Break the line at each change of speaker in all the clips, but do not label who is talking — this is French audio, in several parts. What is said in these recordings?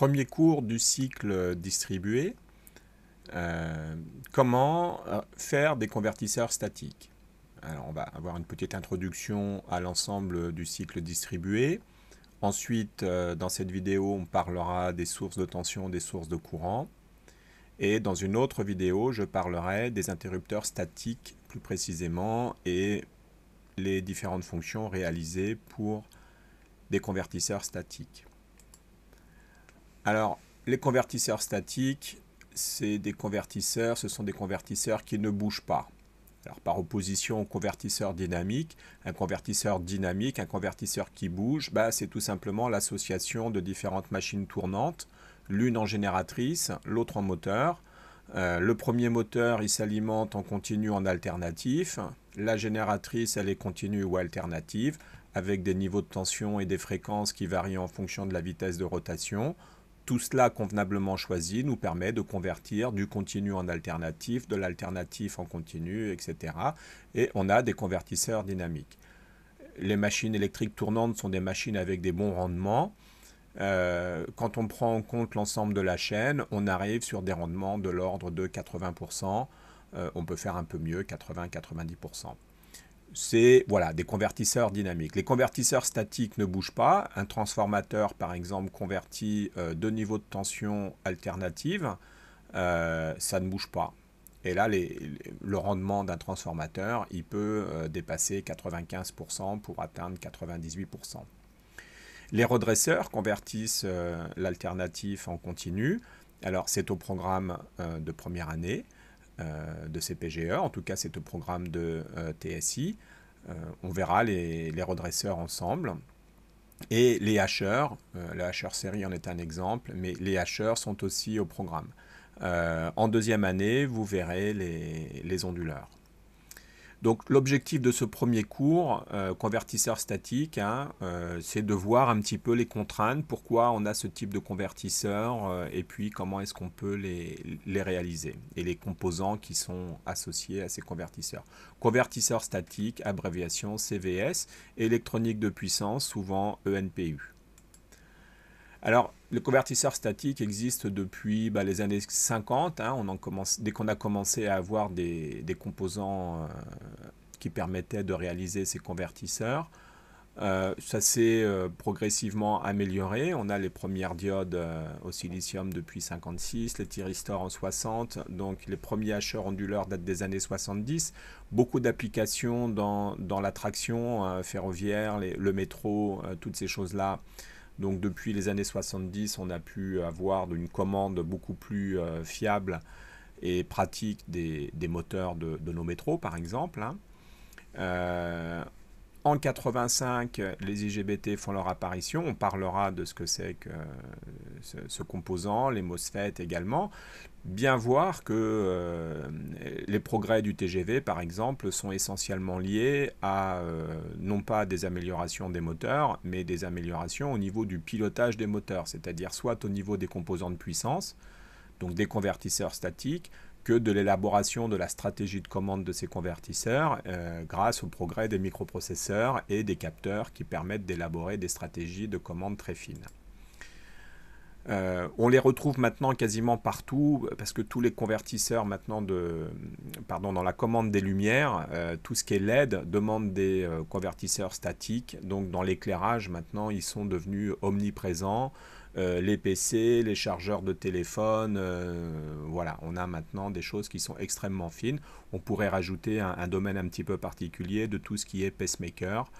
premier cours du cycle distribué, euh, comment euh, faire des convertisseurs statiques. Alors on va avoir une petite introduction à l'ensemble du cycle distribué. Ensuite, euh, dans cette vidéo, on parlera des sources de tension, des sources de courant. Et dans une autre vidéo, je parlerai des interrupteurs statiques plus précisément et les différentes fonctions réalisées pour des convertisseurs statiques. Alors, les convertisseurs statiques, c'est des convertisseurs, ce sont des convertisseurs qui ne bougent pas. Alors, par opposition au convertisseur dynamique, un convertisseur dynamique, un convertisseur qui bouge, bah, c'est tout simplement l'association de différentes machines tournantes, l'une en génératrice, l'autre en moteur. Euh, le premier moteur, il s'alimente en continu en alternatif. La génératrice, elle est continue ou alternative, avec des niveaux de tension et des fréquences qui varient en fonction de la vitesse de rotation. Tout cela convenablement choisi nous permet de convertir du continu en alternatif, de l'alternatif en continu, etc. Et on a des convertisseurs dynamiques. Les machines électriques tournantes sont des machines avec des bons rendements. Euh, quand on prend en compte l'ensemble de la chaîne, on arrive sur des rendements de l'ordre de 80%. Euh, on peut faire un peu mieux, 80-90% c'est voilà, des convertisseurs dynamiques. Les convertisseurs statiques ne bougent pas. Un transformateur, par exemple, convertit euh, deux niveaux de tension alternatives, euh, ça ne bouge pas. Et là, le rendement d'un transformateur, il peut euh, dépasser 95% pour atteindre 98%. Les redresseurs convertissent l'alternatif en continu. Alors, c'est au programme de première année. Euh, de CPGE, en tout cas c'est au programme de euh, TSI. Euh, on verra les, redresseurs ensemble. Et les hacheurs, la hacheur série en est un exemple, mais les hacheurs sont aussi au programme. en deuxième année, vous verrez les onduleurs. Donc l'objectif de ce premier cours, euh, convertisseur statique, hein, euh, c'est de voir un petit peu les contraintes, pourquoi on a ce type de convertisseur euh, et puis comment est-ce qu'on peut les, les, réaliser et les composants qui sont associés à ces convertisseurs. Convertisseur statique, abréviation CVS, électronique de puissance, souvent ENPU. Alors, le convertisseur statique existe depuis bah, les années 50. Hein. dès qu'on a commencé à avoir des, composants euh, qui permettaient de réaliser ces convertisseurs, euh, ça s'est euh, progressivement amélioré. On a les premières diodes au silicium depuis 56, les thyristors en 60. Donc les premiers hacheurs onduleurs datent des années 70. Beaucoup d'applications dans, la traction ferroviaire, le métro, toutes ces choses-là donc depuis les années 70, on a pu avoir une commande beaucoup plus euh, fiable et pratique des, moteurs de, nos métros, par exemple. Hein. Euh, en 85, les IGBT font leur apparition. On parlera de ce que c'est que ce, composant, les MOSFET également. Bien voir que euh, les progrès du TGV, par exemple, sont essentiellement liés à euh, non pas des améliorations des moteurs, mais des améliorations au niveau du pilotage des moteurs, c'est-à-dire soit au niveau des composants de puissance, donc des convertisseurs statiques, que de l'élaboration de la stratégie de commande de ces convertisseurs euh, grâce au progrès des microprocesseurs et des capteurs qui permettent d'élaborer des stratégies de commande très fines. Euh, on les retrouve maintenant quasiment partout parce que tous les convertisseurs maintenant de, pardon, dans la commande des lumières, euh, tout ce qui est LED demande des convertisseurs statiques. Donc dans l'éclairage maintenant, ils sont devenus omniprésents. Euh, les PC, les chargeurs de téléphone. Euh, voilà, on a maintenant des choses qui sont extrêmement fines. On pourrait rajouter un, domaine un petit peu particulier de tout ce qui est pacemaker.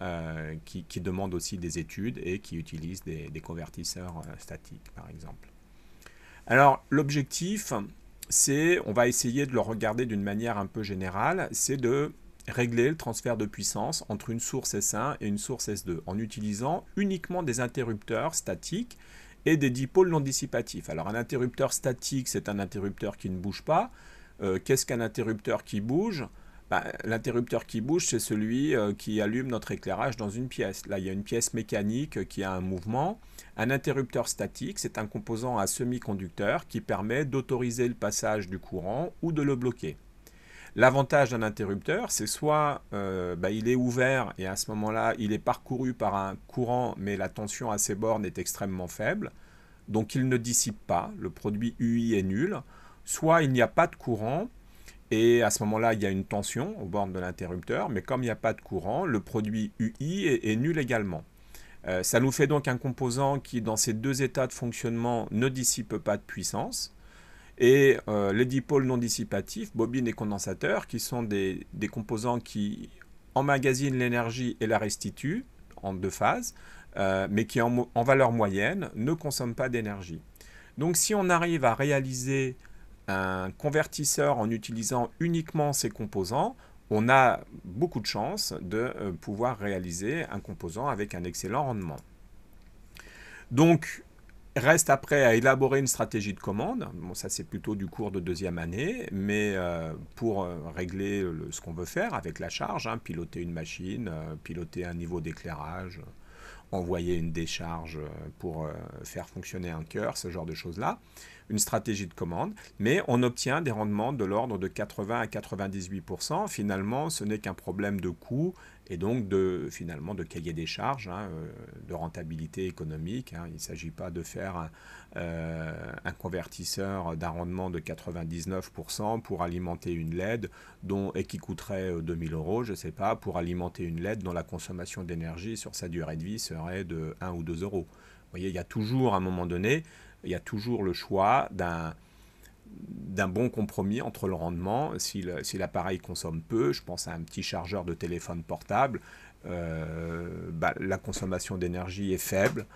Euh, qui, demande aussi des études et qui utilise des, des convertisseurs statiques, par exemple. Alors, l'objectif, c'est, on va essayer de le regarder d'une manière un peu générale, c'est de régler le transfert de puissance entre une source S1 et une source S2 en utilisant uniquement des interrupteurs statiques et des dipôles non dissipatifs. Alors un interrupteur statique, c'est un interrupteur qui ne bouge pas. Euh, qu'est-ce qu'un interrupteur qui bouge ben, L'interrupteur qui bouge, c'est celui euh, qui allume notre éclairage dans une pièce. Là, il y a une pièce mécanique qui a un mouvement. Un interrupteur statique, c'est un composant à semi-conducteur qui permet d'autoriser le passage du courant ou de le bloquer. L'avantage d'un interrupteur, c'est soit euh, bah, il est ouvert et à ce moment-là, il est parcouru par un courant, mais la tension à ses bornes est extrêmement faible, donc il ne dissipe pas, le produit UI est nul, soit il n'y a pas de courant, et à ce moment-là, il y a une tension aux bornes de l'interrupteur, mais comme il n'y a pas de courant, le produit UI est, nul également. Euh, ça nous fait donc un composant qui, dans ces deux états de fonctionnement, ne dissipe pas de puissance, et euh, les dipôles non dissipatifs, bobines et condensateurs, qui sont des, composants qui emmagasinent l'énergie et la restituent en deux phases, euh, mais qui en, valeur moyenne ne consomment pas d'énergie. Donc si on arrive à réaliser un convertisseur en utilisant uniquement ces composants, on a beaucoup de chances de euh, pouvoir réaliser un composant avec un excellent rendement. Donc Reste après à élaborer une stratégie de commande. Bon, ça c'est plutôt du cours de deuxième année, mais euh, pour euh, régler ce qu'on veut faire avec la charge, hein, piloter une machine, euh, piloter un niveau d'éclairage, envoyer une décharge pour faire fonctionner un cœur, ce genre de choses-là, une stratégie de commande, mais on obtient des rendements de l'ordre de 80 à 98%. Finalement, ce n'est qu'un problème de coût et donc de, finalement de cahier des charges, hein, euh, de rentabilité économique. Hein. Il ne s'agit pas de faire un, euh, convertisseur d'un rendement de 99% pour alimenter une LED dont, et qui coûterait 2000 euh, euros, je ne sais pas, pour alimenter une LED dont la consommation d'énergie sur sa durée de vie serait de 1 ou 2 euros. Vous voyez, il y a toujours à un moment donné, il y a toujours le choix d'un d'un bon compromis entre le rendement, si l'appareil consomme peu, je pense à un petit chargeur de téléphone portable, euh, bah, la consommation d'énergie est faible,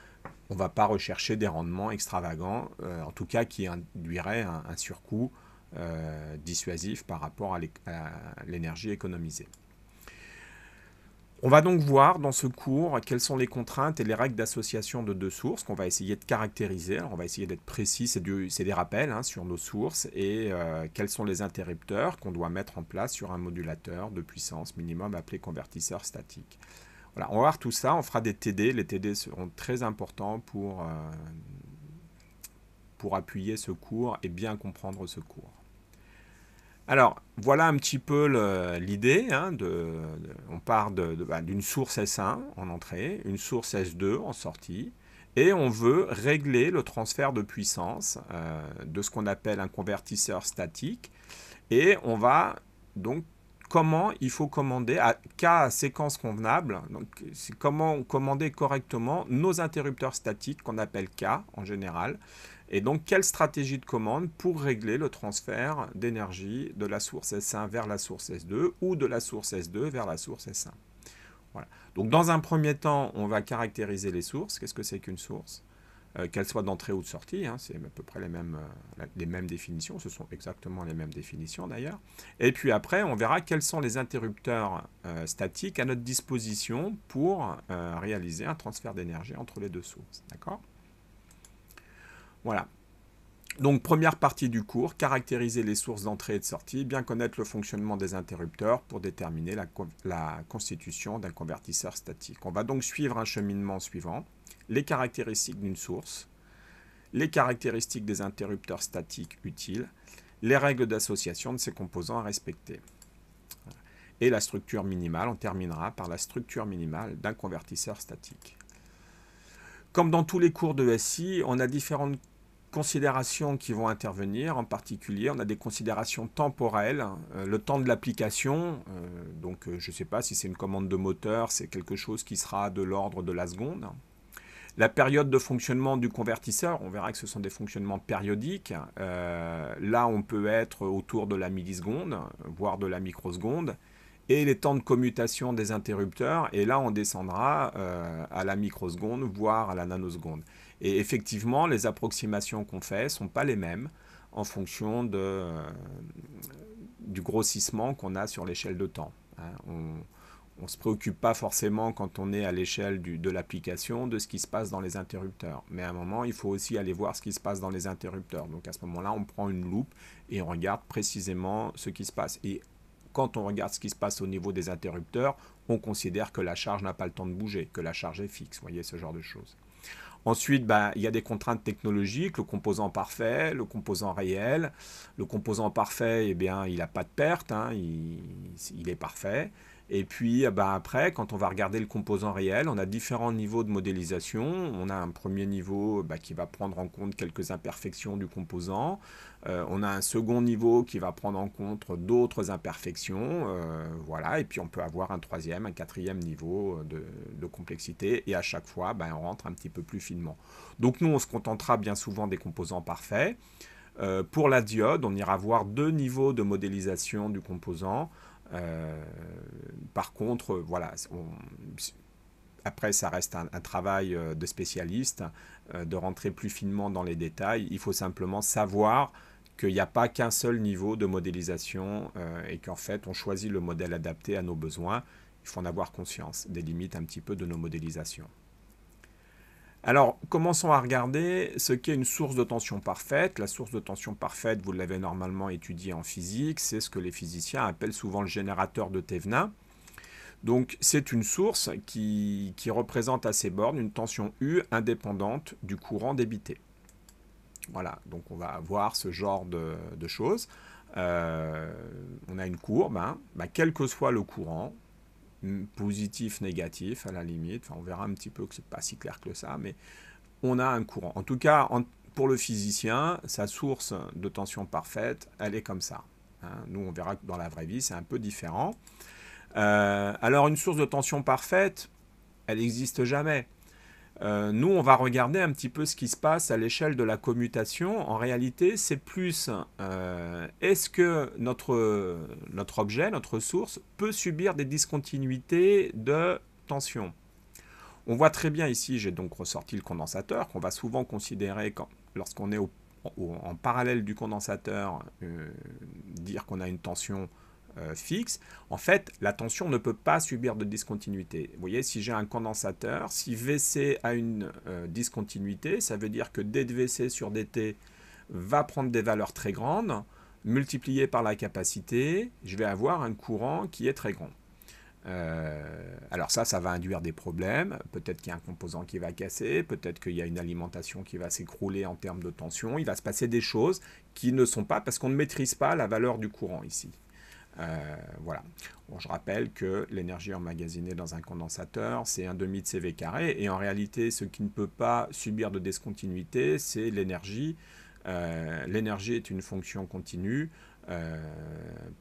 on ne va pas rechercher des rendements extravagants, euh, en tout cas qui induiraient un, surcoût euh, dissuasif par rapport à l'énergie économisée. On va donc voir dans ce cours quelles sont les contraintes et les règles d'association de deux sources qu'on va essayer de caractériser. on va essayer d'être précis, c'est des rappels hein, sur nos sources et euh, quels sont les interrupteurs qu'on doit mettre en place sur un modulateur de puissance minimum appelé convertisseur statique. Voilà, on va voir tout ça, on fera des TD, les TD seront très importants pour, euh, pour appuyer ce cours et bien comprendre ce cours. Alors, voilà un petit peu l'idée. Hein, on part bah, d'une source S1 en entrée, une source S2 en sortie, et on veut régler le transfert de puissance euh, de ce qu'on appelle un convertisseur statique. Et on va donc comment il faut commander à cas séquence convenable. Donc, comment commander correctement nos interrupteurs statiques qu'on appelle K en général. Et donc, quelle stratégie de commande pour régler le transfert d'énergie de la source S1 vers la source S2 ou de la source S2 vers la source S1 Donc, dans un premier temps, on va caractériser les sources. Qu'est-ce que c'est qu'une source euh, Qu'elle soit d'entrée ou de sortie, hein, c'est à peu près les mêmes, euh, les mêmes définitions. Ce sont exactement les mêmes définitions d'ailleurs. Et puis après, on verra quels sont les interrupteurs euh, statiques à notre disposition pour réaliser un transfert d'énergie entre les deux sources. D'accord voilà. Donc première partie du cours, caractériser les sources d'entrée et de sortie, bien connaître le fonctionnement des interrupteurs pour déterminer la, la constitution d'un convertisseur statique. On va donc suivre un cheminement suivant, les caractéristiques d'une source, les caractéristiques des interrupteurs statiques utiles, les règles d'association de ces composants à respecter. Et la structure minimale, on terminera par la structure minimale d'un convertisseur statique. Comme dans tous les cours de SI, on a différentes considérations qui vont intervenir. En particulier, on a des considérations temporelles, hein. euh, le temps de l'application. Euh, donc, euh, je ne sais pas si c'est une commande de moteur, c'est quelque chose qui sera de l'ordre de la seconde. La période de fonctionnement du convertisseur, on verra que ce sont des fonctionnements périodiques. là, on peut être autour de la milliseconde, voire de la microseconde. Et les temps de commutation des interrupteurs, et là, on descendra à la microseconde, voire à la nanoseconde. Et effectivement, les approximations qu'on fait ne sont pas les mêmes en fonction de, euh, du grossissement qu'on a sur l'échelle de temps. Hein. On ne se préoccupe pas forcément quand on est à l'échelle de l'application de ce qui se passe dans les interrupteurs. Mais à un moment, il faut aussi aller voir ce qui se passe dans les interrupteurs. Donc à ce moment-là, on prend une loupe et on regarde précisément ce qui se passe. Et quand on regarde ce qui se passe au niveau des interrupteurs, on considère que la charge n'a pas le temps de bouger, que la charge est fixe, voyez, ce genre de choses. Ensuite, bah, il y a des contraintes technologiques, le composant parfait, le composant réel. Le composant parfait, eh bien, il n'a pas de perte, hein, il, est parfait. Et puis eh ben, après, quand on va regarder le composant réel, on a différents niveaux de modélisation. On a un premier niveau eh ben, qui va prendre en compte quelques imperfections du composant. Euh, on a un second niveau qui va prendre en compte d'autres imperfections. Euh, Et puis on peut avoir un troisième, un quatrième niveau euh, de, complexité. Et à chaque fois, ben, on rentre un petit peu plus finement. Donc nous, on se contentera bien souvent des composants parfaits. pour la diode, on ira voir deux niveaux de modélisation du composant. Euh, par contre, euh, voilà, après, ça reste un, travail euh, de spécialiste de rentrer plus finement dans les détails. Il faut simplement savoir qu'il n'y a pas qu'un seul niveau de modélisation et qu'en fait, on choisit le modèle adapté à nos besoins. Il faut en avoir conscience des limites un petit peu de nos modélisations. Alors, commençons à regarder ce qu'est une source de tension parfaite. La source de tension parfaite, vous l'avez normalement étudiée en physique, c'est ce que les physiciens appellent souvent le générateur de Thévenin. Donc, c'est une source qui, représente à ses bornes une tension U indépendante du courant débité. Voilà, donc on va avoir ce genre de, choses. Euh, on a une courbe, hein. bah, quel que soit le courant, positif, négatif, à la limite. Enfin, on verra un petit peu que c'est pas si clair que ça, mais on a un courant. En tout cas, pour le physicien, sa source de tension parfaite, elle est comme ça. Hein. Nous, on verra que dans la vraie vie, c'est un peu différent. Euh, alors, une source de tension parfaite, elle n'existe jamais. Euh, nous, on va regarder un petit peu ce qui se passe à l'échelle de la commutation. En réalité, c'est plus euh, est-ce que notre, objet, notre source, peut subir des discontinuités de tension On voit très bien ici, j'ai donc ressorti le condensateur, qu'on va souvent considérer lorsqu'on est en parallèle du condensateur, euh, dire qu'on a une tension euh, fixe, en fait, la tension ne peut pas subir de discontinuité. Vous voyez, si j'ai un condensateur, si VC a une euh, discontinuité, ça veut dire que VC sur DT va prendre des valeurs très grandes, multiplié par la capacité, je vais avoir un courant qui est très grand. Euh, alors ça, ça va induire des problèmes. Peut-être qu'il y a un composant qui va casser, peut-être qu'il y a une alimentation qui va s'écrouler en termes de tension. Il va se passer des choses qui ne sont pas parce qu'on ne maîtrise pas la valeur du courant ici. Euh, voilà. je rappelle que l'énergie emmagasinée dans un condensateur, c'est un demi de CV carré, et en réalité, ce qui ne peut pas subir de discontinuité, c'est l'énergie. Euh, l'énergie est une fonction continue euh,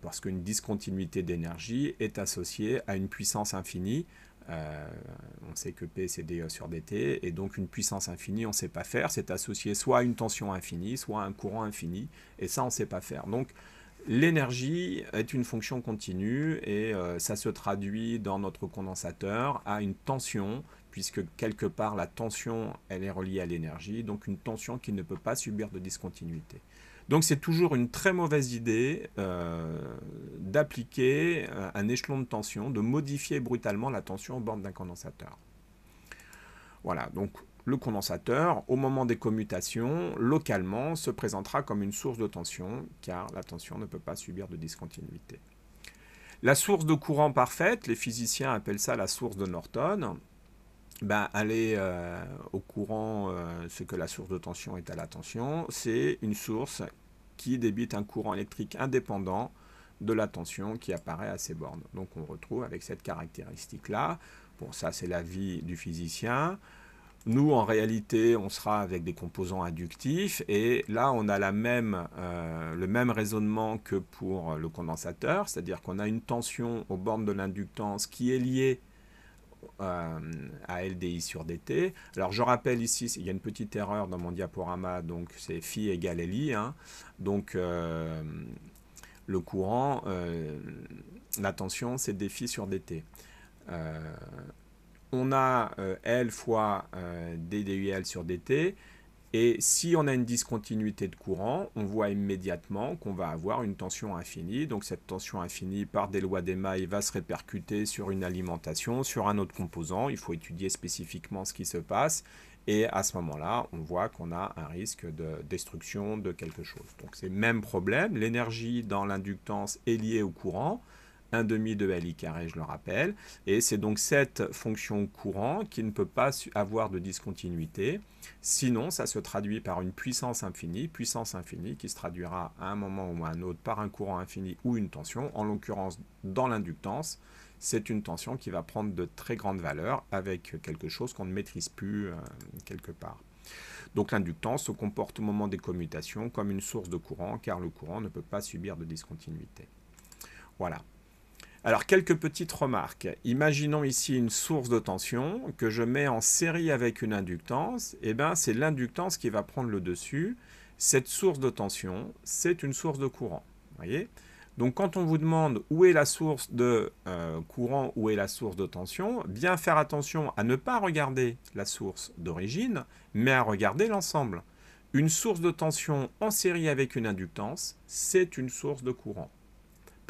parce qu'une discontinuité d'énergie est associée à une puissance infinie. on sait que P c'est dE sur DT, et donc une puissance infinie, on ne sait pas faire. C'est associé soit à une tension infinie, soit à un courant infini, et ça, on ne sait pas faire. Donc, L'énergie est une fonction continue et euh, ça se traduit dans notre condensateur à une tension, puisque quelque part la tension, elle est reliée à l'énergie, donc une tension qui ne peut pas subir de discontinuité. Donc c'est toujours une très mauvaise idée euh, d'appliquer euh, un échelon de tension, de modifier brutalement la tension aux bornes d'un condensateur. Voilà, donc le condensateur, au moment des commutations, localement, se présentera comme une source de tension, car la tension ne peut pas subir de discontinuité. La source de courant parfaite, les physiciens appellent ça la source de Norton, ben, elle euh, au courant euh, ce que la source de tension est à la tension, c'est une source qui débite un courant électrique indépendant de la tension qui apparaît à ses bornes. Donc on retrouve avec cette caractéristique-là, bon ça c'est l'avis du physicien, nous, en réalité, on sera avec des composants inductifs et là, on a la même, euh, le même raisonnement que pour le condensateur, c'est-à-dire qu'on a une tension aux bornes de l'inductance qui est liée euh, à LDI sur DT. Alors, je rappelle ici, il y a une petite erreur dans mon diaporama, donc c'est phi égale LI. Hein. donc, euh, le courant, la tension, c'est DΦ sur DT on a euh, L fois euh, DDUL sur DT. Et si on a une discontinuité de courant, on voit immédiatement qu'on va avoir une tension infinie. Donc cette tension infinie, par des lois d'émail, va se répercuter sur une alimentation, sur un autre composant. Il faut étudier spécifiquement ce qui se passe. Et à ce moment-là, on voit qu'on a un risque de destruction de quelque chose. Donc c'est le même problème. L'énergie dans l'inductance est liée au courant. 1,5 demi de li carré, je le rappelle. Et c'est donc cette fonction courant qui ne peut pas avoir de discontinuité. Sinon, ça se traduit par une puissance infinie, puissance infinie qui se traduira à un moment ou à un autre par un courant infini ou une tension. En l'occurrence, dans l'inductance, c'est une tension qui va prendre de très grandes valeurs avec quelque chose qu'on ne maîtrise plus euh, quelque part. Donc l'inductance se comporte au moment des commutations comme une source de courant car le courant ne peut pas subir de discontinuité. Voilà. Alors, quelques petites remarques. Imaginons ici une source de tension que je mets en série avec une inductance. Eh bien, c'est l'inductance qui va prendre le dessus. Cette source de tension, c'est une source de courant. Donc, quand on vous demande où est la source de euh, courant, où est la source de tension, bien faire attention à ne pas regarder la source d'origine, mais à regarder l'ensemble. Une source de tension en série avec une inductance, c'est une source de courant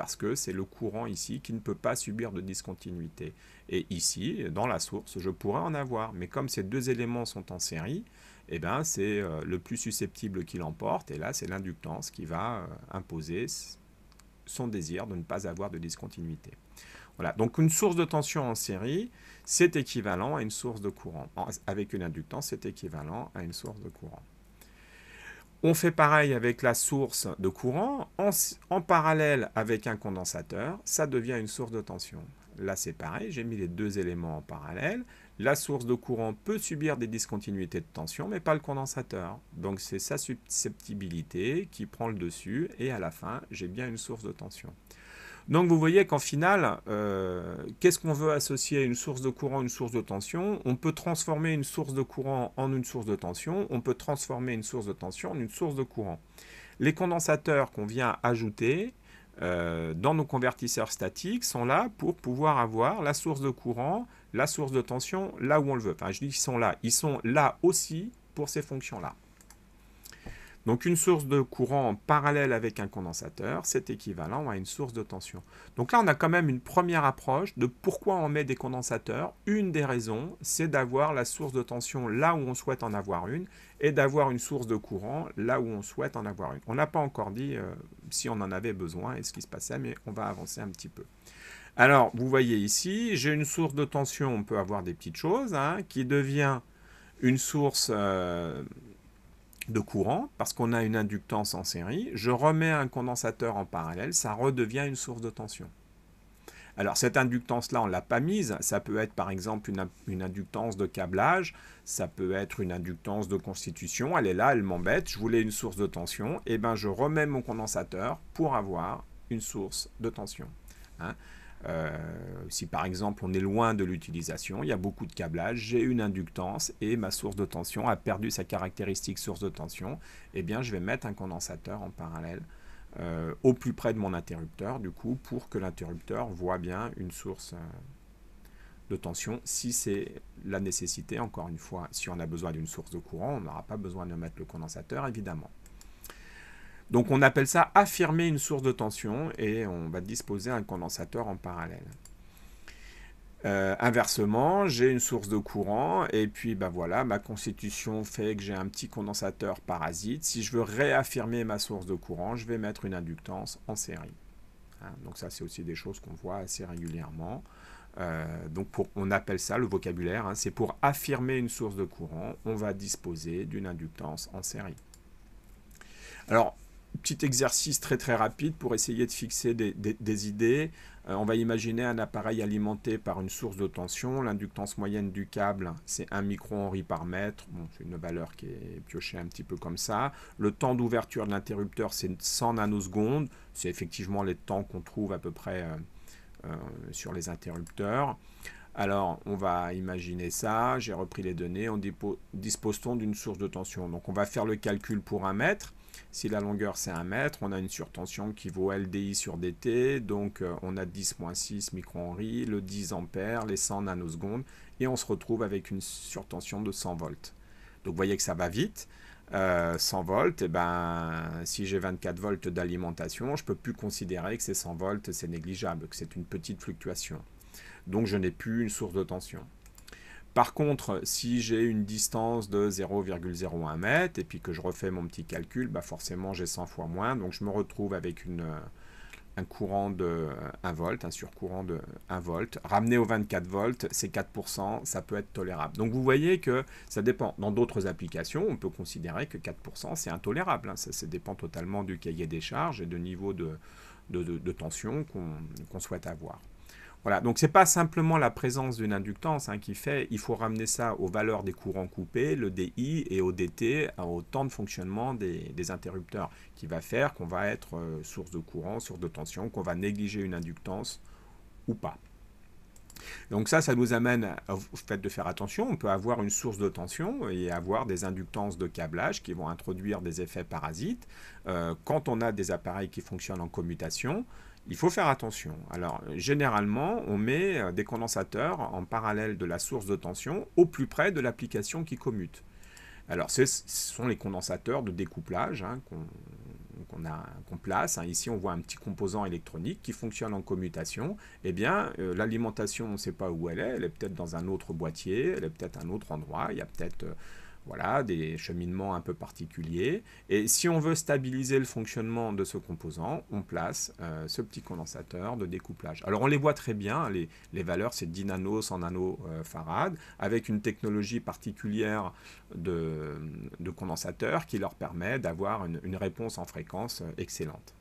parce que c'est le courant ici qui ne peut pas subir de discontinuité. Et ici, dans la source, je pourrais en avoir. Mais comme ces deux éléments sont en série, eh ben, c'est euh, le plus susceptible qui l'emporte. Et là, c'est l'inductance qui va euh, imposer son désir de ne pas avoir de discontinuité. Voilà, donc une source de tension en série, c'est équivalent à une source de courant. Avec une inductance, c'est équivalent à une source de courant. On fait pareil avec la source de courant, en, parallèle avec un condensateur, ça devient une source de tension. Là c'est pareil, j'ai mis les deux éléments en parallèle. La source de courant peut subir des discontinuités de tension, mais pas le condensateur. Donc c'est sa susceptibilité qui prend le dessus, et à la fin, j'ai bien une source de tension. Donc vous voyez qu'en final, euh, qu'est-ce qu'on veut associer à une source de courant, une source de tension On peut transformer une source de courant en une source de tension, on peut transformer une source de tension en une source de courant. Les condensateurs qu'on vient ajouter euh, dans nos convertisseurs statiques sont là pour pouvoir avoir la source de courant, la source de tension là où on le veut. Enfin, je dis qu'ils sont là, ils sont là aussi pour ces fonctions-là. Donc une source de courant en parallèle avec un condensateur, c'est équivalent à une source de tension. Donc là, on a quand même une première approche de pourquoi on met des condensateurs. Une des raisons, c'est d'avoir la source de tension là où on souhaite en avoir une et d'avoir une source de courant là où on souhaite en avoir une. On n'a pas encore dit euh, si on en avait besoin et ce qui se passait, mais on va avancer un petit peu. Alors, vous voyez ici, j'ai une source de tension, on peut avoir des petites choses, hein, qui devient une source... Euh, de courant, parce qu'on a une inductance en série, je remets un condensateur en parallèle, ça redevient une source de tension. Alors cette inductance-là, on ne l'a pas mise, ça peut être par exemple une, inductance de câblage, ça peut être une inductance de constitution, elle est là, elle m'embête, je voulais une source de tension, et eh bien je remets mon condensateur pour avoir une source de tension. Hein. Euh, si par exemple on est loin de l'utilisation, il y a beaucoup de câblage, j'ai une inductance et ma source de tension a perdu sa caractéristique source de tension, eh bien je vais mettre un condensateur en parallèle euh, au plus près de mon interrupteur du coup pour que l'interrupteur voit bien une source euh, de tension si c'est la nécessité. Encore une fois, si on a besoin d'une source de courant, on n'aura pas besoin de mettre le condensateur évidemment. Donc on appelle ça affirmer une source de tension et on va disposer un condensateur en parallèle. Euh, inversement, j'ai une source de courant et puis ben voilà, ma constitution fait que j'ai un petit condensateur parasite. Si je veux réaffirmer ma source de courant, je vais mettre une inductance en série. Hein, donc ça, c'est aussi des choses qu'on voit assez régulièrement. Euh, donc pour, on appelle ça le vocabulaire, hein, c'est pour affirmer une source de courant, on va disposer d'une inductance en série. Alors petit exercice très très rapide pour essayer de fixer des, idées. Euh, on va imaginer un appareil alimenté par une source de tension. L'inductance moyenne du câble, c'est 1 microhenry par mètre. c'est une valeur qui est piochée un petit peu comme ça. Le temps d'ouverture de l'interrupteur, c'est 100 nanosecondes. C'est effectivement les temps qu'on trouve à peu près euh, euh, sur les interrupteurs. Alors, on va imaginer ça. J'ai repris les données. On dispose-t-on d'une source de tension Donc, on va faire le calcul pour 1 mètre. Si la longueur c'est 1 mètre, on a une surtension qui vaut LDI sur DT, donc euh, on a 10-6 microhenry, le 10 ampères, les 100 nanosecondes, et on se retrouve avec une surtension de 100 volts. Donc vous voyez que ça va vite. 100 euh, volts, et eh ben, si j'ai 24 volts d'alimentation, je ne peux plus considérer que ces 100 volts, c'est négligeable, que c'est une petite fluctuation. Donc je n'ai plus une source de tension. Par contre, si j'ai une distance de 0,01 mètre et puis que je refais mon petit calcul, bah forcément j'ai 100 fois moins. Donc je me retrouve avec euh, un courant de 1 euh, volt, un surcourant de 1 volt. Ramené au 24 volts, c'est 4%, ça peut être tolérable. Donc vous voyez que ça dépend. Dans d'autres applications, on peut considérer que 4% c'est intolérable. Hein. Ça, dépend totalement du cahier des charges et du niveau de, tension qu'on souhaite avoir. Voilà, donc ce n'est pas simplement la présence d'une inductance hein, qui fait, il faut ramener ça aux valeurs des courants coupés, le DI et au DT, hein, au temps de fonctionnement des, interrupteurs, qui va faire qu'on va être euh, source de courant, source de tension, qu'on va négliger une inductance ou pas. Donc ça, ça nous amène au fait de faire attention. On peut avoir une source de tension et avoir des inductances de câblage qui vont introduire des effets parasites. Euh, quand on a des appareils qui fonctionnent en commutation, il faut faire attention. Alors, généralement, on met euh, des condensateurs en parallèle de la source de tension au plus près de l'application qui commute. Alors, ce sont les condensateurs de découplage hein, qu'on place. Hein. Ici, on voit un petit composant électronique qui fonctionne en commutation. Eh bien, euh, l'alimentation, on ne sait pas où elle est. Elle est peut-être dans un autre boîtier, elle est peut-être un autre endroit. Il y a peut-être... Euh, voilà, des cheminements un peu particuliers. Et si on veut stabiliser le fonctionnement de ce composant, on place euh, ce petit condensateur de découplage. Alors on les voit très bien, hein, les, valeurs, c'est 10 nano, 100 nano euh, farad, avec une technologie particulière de, condensateur qui leur permet d'avoir une réponse en fréquence euh, excellente.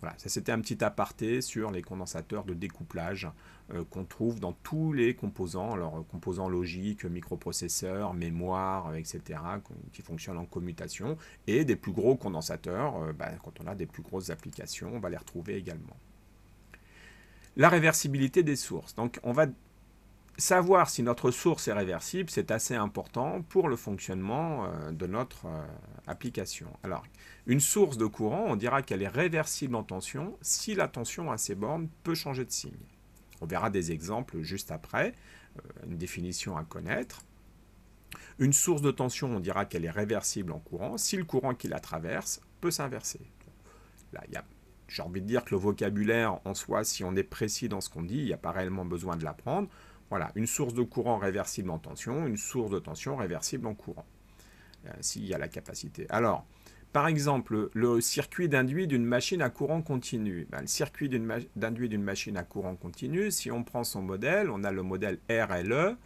Voilà, ça c'était un petit aparté sur les condensateurs de découplage euh, qu'on trouve dans tous les composants, alors euh, composants logiques, microprocesseurs, mémoire, euh, etc., qui fonctionnent en commutation, et des plus gros condensateurs, bah, quand on a des plus grosses applications, on va les retrouver également. La réversibilité des sources. Donc on va savoir si notre source est réversible, c'est assez important pour le fonctionnement euh, de notre euh, application. Alors, une source de courant, on dira qu'elle est réversible en tension si la tension à ses bornes peut changer de signe. On verra des exemples juste après, euh, une définition à connaître. Une source de tension, on dira qu'elle est réversible en courant si le courant qui la traverse peut s'inverser. Là, j'ai envie de dire que le vocabulaire en soi, si on est précis dans ce qu'on dit, il n'y a pas réellement besoin de l'apprendre. Voilà, une source de courant réversible en tension, une source de tension réversible en courant, euh, s'il y a la capacité. Alors, par exemple, le circuit d'induit d'une machine à courant continu. Ben, le circuit d'induit d'une machine à courant continu, si on prend son modèle, on a le modèle RLE,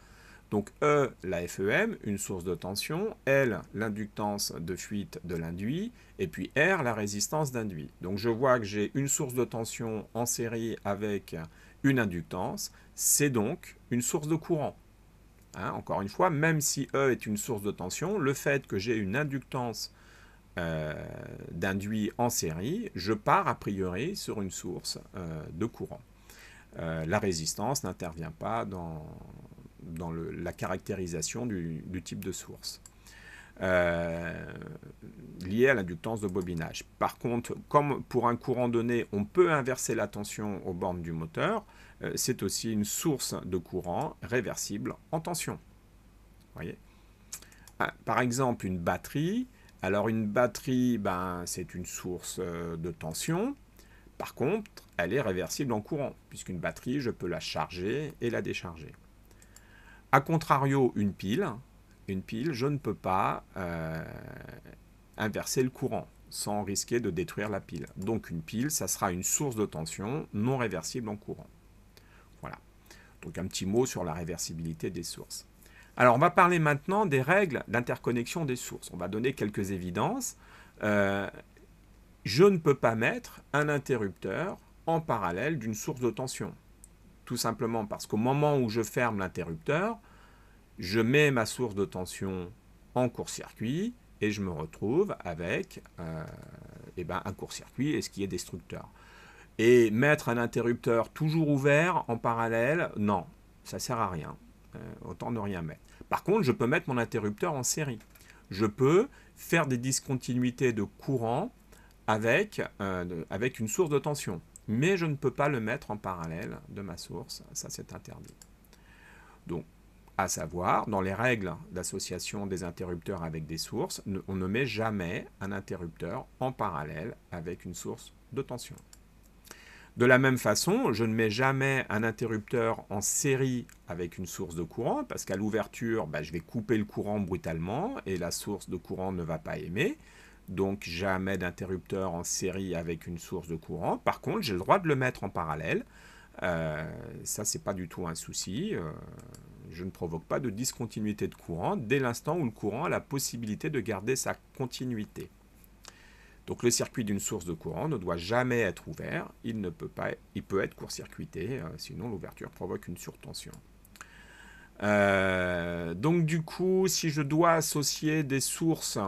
donc E, la FEM, une source de tension, L, l'inductance de fuite de l'induit, et puis R, la résistance d'induit. Donc je vois que j'ai une source de tension en série avec une inductance, c'est donc une source de courant. Hein, encore une fois, même si E est une source de tension, le fait que j'ai une inductance euh, d'induit en série, je pars a priori sur une source euh, de courant. Euh, la résistance n'intervient pas dans, la caractérisation du, du, type de source. liée à l'inductance de bobinage. Par contre, comme pour un courant donné, on peut inverser la tension aux bornes du moteur, euh, c'est aussi une source de courant réversible en tension. Voyez ah, Par exemple, une batterie. Alors une batterie, ben, c'est une source euh, de tension. Par contre, elle est réversible en courant, puisqu'une batterie, je peux la charger et la décharger. A contrario, une pile, une pile, je ne peux pas euh, inverser le courant sans risquer de détruire la pile. Donc une pile, ça sera une source de tension non réversible en courant. Donc un petit mot sur la réversibilité des sources. Alors on va parler maintenant des règles d'interconnexion des sources. On va donner quelques évidences. Euh, je ne peux pas mettre un interrupteur en parallèle d'une source de tension. Tout simplement parce qu'au moment où je ferme l'interrupteur, je mets ma source de tension en court-circuit et je me retrouve avec euh, eh ben, un court-circuit et ce qui est destructeur. Et mettre un interrupteur toujours ouvert en parallèle, non, ça sert à rien. Euh, autant ne rien mettre. Par contre, je peux mettre mon interrupteur en série. Je peux faire des discontinuités de courant avec, euh, avec une source de tension. Mais je ne peux pas le mettre en parallèle de ma source. Ça, c'est interdit. Donc, à savoir, dans les règles d'association des interrupteurs avec des sources, on ne met jamais un interrupteur en parallèle avec une source de tension. De la même façon, je ne mets jamais un interrupteur en série avec une source de courant, parce qu'à l'ouverture, bah, je vais couper le courant brutalement et la source de courant ne va pas aimer. Donc jamais d'interrupteur en série avec une source de courant. Par contre, j'ai le droit de le mettre en parallèle. Ça, euh, ça, c'est pas du tout un souci. Euh, je ne provoque pas de discontinuité de courant dès l'instant où le courant a la possibilité de garder sa continuité. Donc le circuit d'une source de courant ne doit jamais être ouvert, il, ne peut, pas, il peut être court-circuité, euh, sinon l'ouverture provoque une surtension. Euh, donc du coup, si je dois associer des sources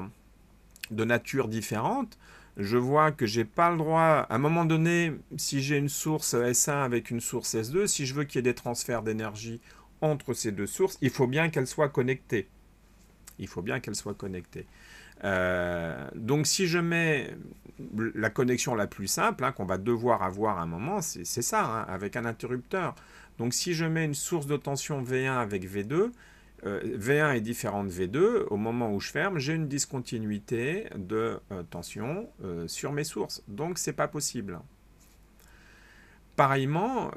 de nature différente, je vois que j'ai pas le droit, à un moment donné, si j'ai une source S1 avec une source S2, si je veux qu'il y ait des transferts d'énergie entre ces deux sources, il faut bien qu'elles soient connectées. Il faut bien qu'elles soient connectées. Euh, donc si je mets la connexion la plus simple hein, qu'on va devoir avoir à un moment, c'est ça, hein, avec un interrupteur. Donc si je mets une source de tension V1 avec V2, euh, V1 est différente de V2, au moment où je ferme, j'ai une discontinuité de euh, tension sur mes sources. Donc n'est pas possible. Pareillement,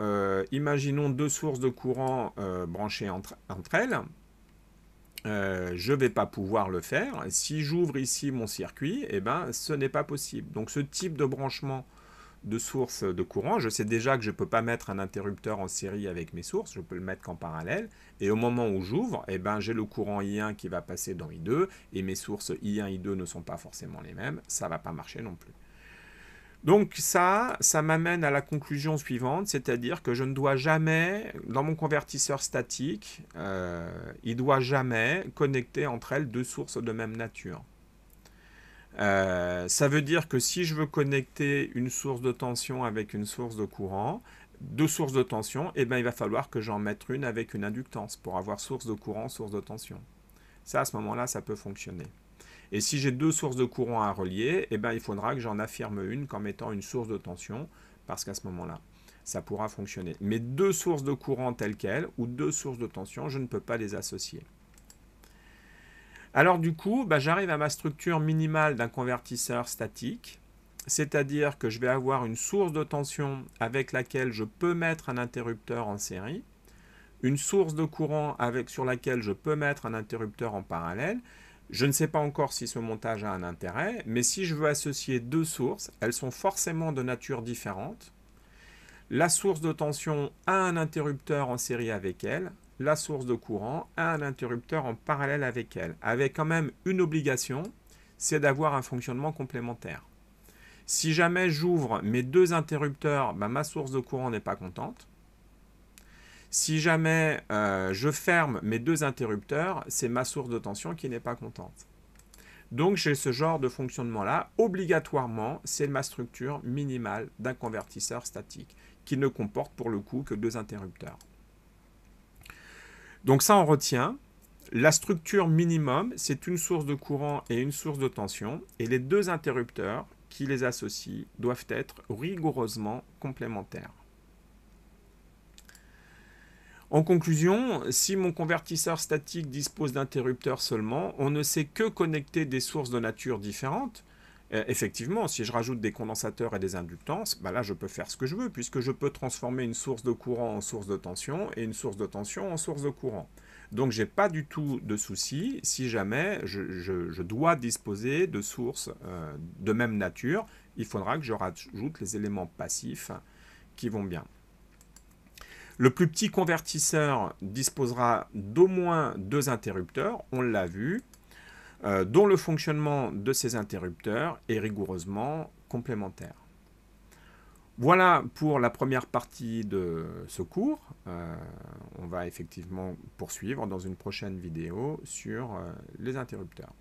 imaginons deux sources de courant branchées entre elles. Euh, je ne vais pas pouvoir le faire. Si j'ouvre ici mon circuit, eh ben, ce n'est pas possible. Donc ce type de branchement de source de courant, je sais déjà que je ne peux pas mettre un interrupteur en série avec mes sources, je peux le mettre qu'en parallèle. Et au moment où j'ouvre, eh ben, j'ai le courant I1 qui va passer dans I2, et mes sources I1, I2 ne sont pas forcément les mêmes, ça ne va pas marcher non plus. Donc ça, ça m'amène à la conclusion suivante, c'est-à-dire que je ne dois jamais, dans mon convertisseur statique, il euh, il doit jamais connecter entre elles deux sources de même nature. Euh, ça veut dire que si je veux connecter une source de tension avec une source de courant, deux sources de tension, eh bien, il va falloir que j'en mette une avec une inductance pour avoir source de courant, source de tension. Ça, à ce moment-là, ça peut fonctionner. Et si j'ai deux sources de courant à relier, eh ben, il faudra que j'en affirme une comme étant une source de tension, parce qu'à ce moment-là, ça pourra fonctionner. Mais deux sources de courant telles quelles, ou deux sources de tension, je ne peux pas les associer. Alors du coup, bah, j'arrive à ma structure minimale d'un convertisseur statique, c'est-à-dire que je vais avoir une source de tension avec laquelle je peux mettre un interrupteur en série, une source de courant avec, sur laquelle je peux mettre un interrupteur en parallèle, je ne sais pas encore si ce montage a un intérêt, mais si je veux associer deux sources, elles sont forcément de nature différente. La source de tension a un interrupteur en série avec elle, la source de courant a un interrupteur en parallèle avec elle, avec quand même une obligation, c'est d'avoir un fonctionnement complémentaire. Si jamais j'ouvre mes deux interrupteurs, bah, ma source de courant n'est pas contente. Si jamais euh, je ferme mes deux interrupteurs, c'est ma source de tension qui n'est pas contente. Donc j'ai ce genre de fonctionnement-là. Obligatoirement, c'est ma structure minimale d'un convertisseur statique qui ne comporte pour le coup que deux interrupteurs. Donc ça, on retient. La structure minimum, c'est une source de courant et une source de tension. Et les deux interrupteurs qui les associent doivent être rigoureusement complémentaires. En conclusion, si mon convertisseur statique dispose d'interrupteurs seulement, on ne sait que connecter des sources de nature différentes. Euh, effectivement, si je rajoute des condensateurs et des inductances, bah là je peux faire ce que je veux, puisque je peux transformer une source de courant en source de tension et une source de tension en source de courant. Donc je n'ai pas du tout de souci si jamais je, dois disposer de sources euh, de même nature, il faudra que je rajoute les éléments passifs qui vont bien. Le plus petit convertisseur disposera d'au moins deux interrupteurs, on l'a vu, euh, dont le fonctionnement de ces interrupteurs est rigoureusement complémentaire. Voilà pour la première partie de ce cours. Euh, on va effectivement poursuivre dans une prochaine vidéo sur euh, les interrupteurs.